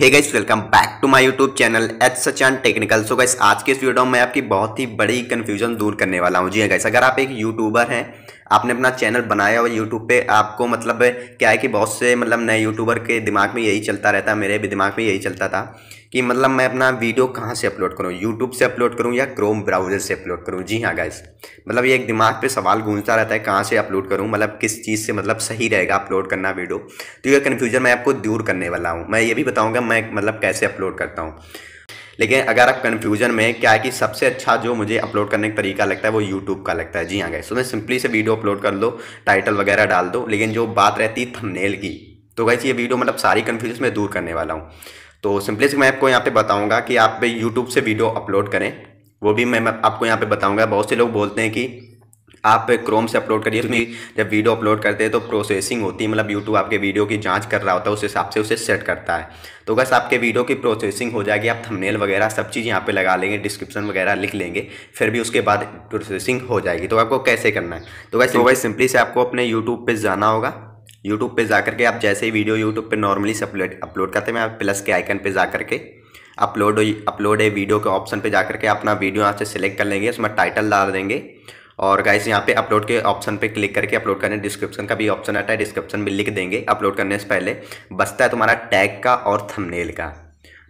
hey guys welcome back to my YouTube channel H Sachan technical so guys आज के इस video में मैं आपकी बहुत ही बड़ी कन्फ्यूजन दूर करने वाला हूँ जी गाइस हाँ अगर आप एक यूट्यूबर हैं आपने अपना चैनल बनाया और यूट्यूब पे आपको मतलब क्या है कि बहुत से मतलब नए यूट्यूबर के दिमाग में यही चलता रहता है मेरे भी दिमाग में यही चलता था कि मतलब मैं अपना वीडियो कहाँ से अपलोड करूँ यूट्यूब से अपलोड करूँ या क्रोम ब्राउज़र से अपलोड करूँ जी हाँ गाइस मतलब ये एक दिमाग पे सवाल गूंजता रहता है कहाँ से अपलोड करूँ मतलब किस चीज़ से मतलब सही रहेगा अपलोड करना वीडियो तो ये कन्फ्यूजन मैं आपको दूर करने वाला हूँ मैं ये भी बताऊँगा मैं मतलब कैसे अपलोड करता हूँ लेकिन अगर आप कन्फ्यूजन में क्या है कि सबसे अच्छा जो मुझे अपलोड करने का तरीका लगता है वो यूट्यूब का लगता है जी हाँ गए तो मैं सिंपली से वीडियो अपलोड कर लो टाइटल वगैरह डाल दो लेकिन जो बात रहती है थंबनेल की तो गई ये वीडियो मतलब सारी कन्फ्यूजन मैं दूर करने वाला हूँ तो सिंपली से मैं आपको यहाँ पे बताऊँगा कि आप यूट्यूब से वीडियो अपलोड करें वो भी मैं आपको यहाँ पे बताऊँगा बहुत से लोग बोलते हैं कि आप क्रोम से अपलोड करिए उसमें जब वीडियो अपलोड करते हैं तो प्रोसेसिंग होती है मतलब यूट्यूब आपके वीडियो की जांच कर रहा होता है उस हिसाब से उसे सेट करता है तो बस आपके वीडियो की प्रोसेसिंग हो जाएगी आप थंबनेल वगैरह सब चीज़ यहाँ पे लगा लेंगे डिस्क्रिप्शन वगैरह लिख लेंगे फिर भी उसके बाद प्रोसेसिंग हो जाएगी तो आपको कैसे करना है तो वैसे तो सिंपली से आपको अपने यूट्यूब पर जाना होगा यूट्यूब पर जा करके आप जैसे ही वीडियो यूट्यूब पर नॉर्मली से अपलोड अपलोड करते हैं आप प्लस के आइकन पर जा करके अपलोड अपलोड है वीडियो के ऑप्शन पर जा करके अपना वीडियो यहाँ से सिलेक्ट कर लेंगे उसमें टाइटल डाल देंगे और गाइस यहाँ पे अपलोड के ऑप्शन पे क्लिक करके अपलोड करने डिस्क्रिप्शन का भी ऑप्शन आता है डिस्क्रिप्शन में लिख देंगे अपलोड करने से पहले बसता है तुम्हारा टैग का और थंबनेल का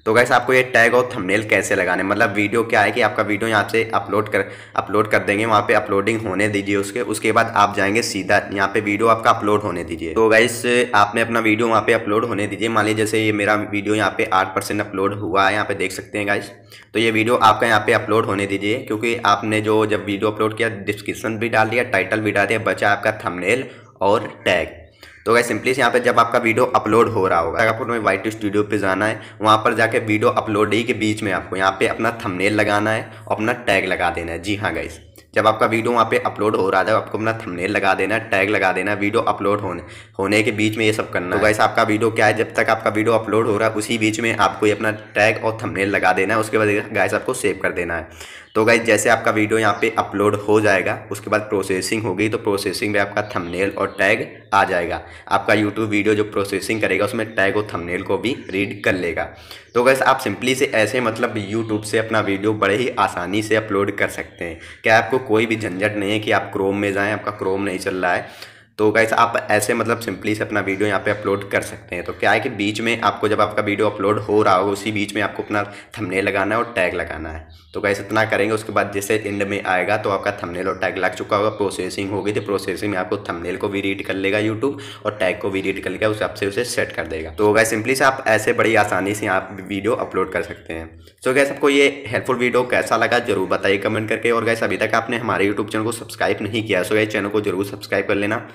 तो गैस आपको ये टैग और थंबनेल कैसे लगाने मतलब वीडियो क्या है कि आपका वीडियो यहाँ से अपलोड कर अपलोड कर देंगे वहाँ पे अपलोडिंग होने दीजिए उसके उसके बाद आप जाएंगे सीधा यहाँ पे वीडियो आपका अपलोड होने दीजिए तो गैस आपने अपना वीडियो वहाँ पे अपलोड होने दीजिए मान लीजिए जैसे ये मेरा वीडियो यहाँ पे आठ परसेंट अपलोड हुआ है यहाँ पे देख सकते हैं गाइस तो ये वीडियो आपका यहाँ पे अपलोड होने दीजिए क्योंकि आपने जो जब वीडियो अपलोड किया डिस्क्रिप्शन भी डाल दिया टाइटल भी डाल दिया बचा आपका थमनेल और टैग तो गाइस सिंपली से यहाँ पे जब आपका वीडियो अपलोड हो रहा होगा आपको तुम्हें वाइट स्टूडियो पे जाना है वहाँ पर जाके वीडियो अपलोड ही के बीच में आपको यहाँ पे अपना थंबनेल लगाना है और अपना टैग लगा देना है जी हाँ गाइस जब आपका वीडियो वहाँ पे अपलोड हो रहा है आपको अपना थंबनेल लगा देना टैग लगा देना वीडियो अपलोड होने होने के बीच में ये सब करना तो वैसे आपका वीडियो क्या है जब तक आपका वीडियो अपलोड हो रहा है उसी बीच में आपको ये अपना टैग और थंबनेल लगा देना है उसके बाद गाइस आपको सेव कर देना है तो गाइज जैसे आपका वीडियो यहाँ पे अपलोड हो जाएगा उसके बाद प्रोसेसिंग होगी तो प्रोसेसिंग में आपका थंबनेल और टैग आ जाएगा आपका यूट्यूब वीडियो जो प्रोसेसिंग करेगा उसमें टैग और थंबनेल को भी रीड कर लेगा तो गैस आप सिंपली से ऐसे मतलब यूट्यूब से अपना वीडियो बड़े ही आसानी से अपलोड कर सकते हैं क्या आपको कोई भी झंझट नहीं है कि आप क्रोम में जाएँ आपका क्रोम नहीं चल रहा है तो गाइस आप ऐसे मतलब सिंपली से अपना वीडियो यहाँ पे अपलोड कर सकते हैं तो क्या है कि बीच में आपको जब आपका वीडियो अपलोड हो रहा हो उसी बीच में आपको अपना थंबनेल लगाना है और टैग लगाना है तो गाइस इतना करेंगे उसके बाद जैसे एंड में आएगा तो आपका थंबनेल और टैग लग चुका होगा प्रोसेसिंग होगी तो प्रोसेसिंग में आपको थंबनेल को भी रीड कर लेगा यूट्यूब और टैग को भी रीड कर लेगा उस हिसाब से उसे सेट कर देगा तो गाइस सिंपली से आप ऐसे बड़ी आसानी से आप वीडियो अपलोड कर सकते हैं सो गैस आपको ये हेल्पफुल वीडियो कैसा लगा जरूर बताइए कमेंट करके और गैस अभी तक आपने हमारे यूट्यूब चैनल को सब्सक्राइब नहीं किया सो गैस चैनल को जरूर सब्सक्राइब कर लेना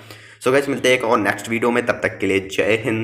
सो गैस मिलते हैं एक और नेक्स्ट वीडियो में तब तक के लिए जय हिंद